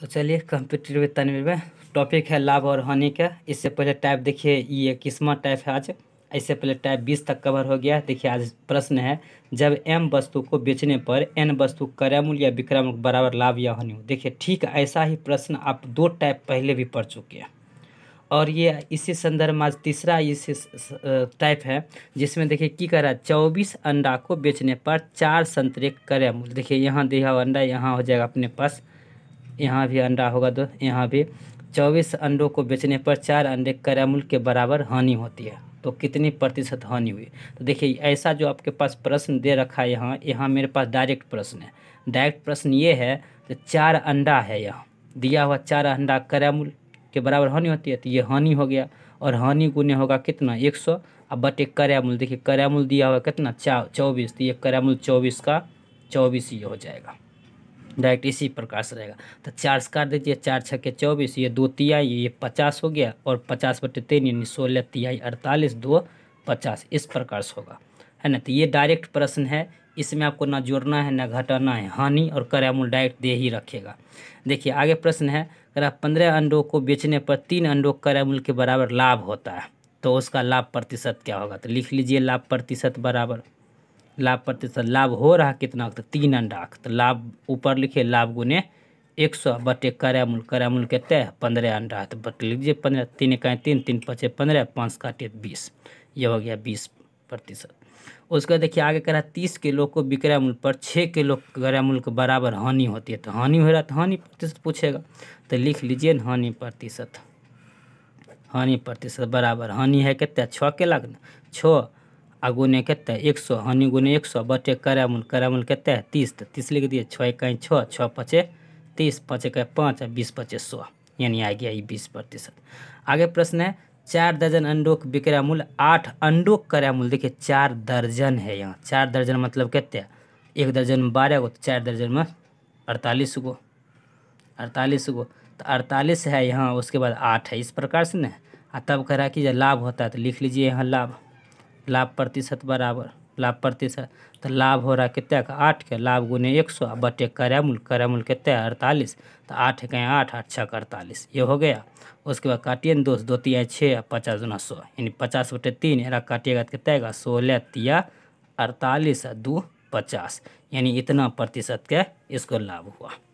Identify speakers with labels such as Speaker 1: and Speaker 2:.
Speaker 1: तो चलिए कंप्यूटर तन में टॉपिक है लाभ और हानि का इससे पहले टाइप देखिए ये किस्मा टाइप है आज इससे पहले टाइप बीस तक कवर हो गया देखिए आज प्रश्न है जब एम वस्तु को बेचने पर एन वस्तु क्रय या विक्रय मूल्य बराबर लाभ या हानि हो देखिए ठीक ऐसा ही प्रश्न आप दो टाइप पहले भी पढ़ चुके हैं और ये इसी संदर्भ में आज तीसरा इसी टाइप है जिसमें देखिए की कह रहा है चौबीस अंडा को बेचने पर चार संतरे क्रयमूल्य देखिए यहाँ दिया हुआ अंडा यहाँ हो जाएगा अपने पास यहाँ भी अंडा होगा तो यहाँ भी चौबीस अंडों को बेचने पर चार अंडे क्रय के बराबर हानि होती है तो कितनी प्रतिशत हानि हुई तो देखिए ऐसा जो आपके पास प्रश्न दे रखा है यहाँ यहाँ मेरे पास डायरेक्ट प्रश्न है डायरेक्ट प्रश्न ये है तो चार अंडा है यहाँ दिया हुआ चार अंडा क्रय के बराबर हानि होती है तो ये हानि हो गया और हानि गुने होगा कितना एक सौ अब बटे क्रय देखिए क्रय दिया हुआ कितना चा चौबीस तो ये क्रय चौबीस का चौबीस ये हो जाएगा डायरेक्ट इसी प्रकार से रहेगा तो चार कर दीजिए चार छः के चौबीस ये दो तिहाई ये पचास हो गया और पचास बटे तीन यानी सोलह तिहाई अड़तालीस दो पचास इस प्रकार से होगा है ना तो ये डायरेक्ट प्रश्न है इसमें आपको ना जोड़ना है ना घटाना है हानि और करामूल डायरेक्ट दे ही रखेगा देखिए आगे प्रश्न है अगर आप पंद्रह अंडों को बेचने पर तीन अंडों करामूल के बराबर लाभ होता है तो उसका लाभ प्रतिशत क्या होगा तो लिख लीजिए लाभ प्रतिशत बराबर लाभ प्रतिशत लाभ हो रहा कितना तो तीन अंडा तो लाभ ऊपर लिखिए लाभ गुने एक सौ बटे करैमूल मूल क्रय मूल पंद्रह अंडा तो बट लीजिए पंद्रह तीन इकाई तीन तीन पचे पंद्रह पाँच काटे बीस ये हो गया बीस प्रतिशत उसके देखिए आगे कह रहा है तीस किलो को विक्रय मूल्य पर छः किलो क्रय मूल्य के बराबर हानि होती है तो हानि हो रहा तो हानि प्रतिशत पूछेगा तो लिख लीजिए ना हानि प्रतिशत हानि प्रतिशत बराबर हानि है कितना छः के लाख छः आ गुने कत एक सौ हनी गुने एक सौ बटे करामूल करामूल कत तीस तो तीस लिख दिए छः इकाई छः छः पचे तीस पाँच इकाई पाँच बीस पचे सौ यानी आ गया ये बीस प्रतिशत आगे प्रश्न है चार दर्जन अंडों के विक्रय मूल्य आठ अंडों का क्रय मूल्य देखिए चार दर्जन है यहाँ चार दर्जन मतलब हैं एक दर्जन में बारह गो तो चार दर्जन में अड़तालीस गो अड़तालीस गो तो अड़तालीस है यहाँ उसके बाद आठ है इस प्रकार से न तब कह रहा है कि जब लाभ होता है तो लिख लीजिए यहाँ लाभ लाभ प्रतिशत बराबर लाभ प्रतिशत तो लाभ हो रहा कितने का आठ के लाभ गुने एक सौ बटे क्रय मूल कितने अड़तालीस तो आठ के आठ आठ छः अड़तालीस ये हो गया उसके बाद काटिए दो दो तिया छः पचास गुना सौ यानी पचास बटे तीन एरा काटिएगा तो कितने का सोलह तिया अड़तालीस दो पचास यानी इतना प्रतिशत के इसको लाभ हुआ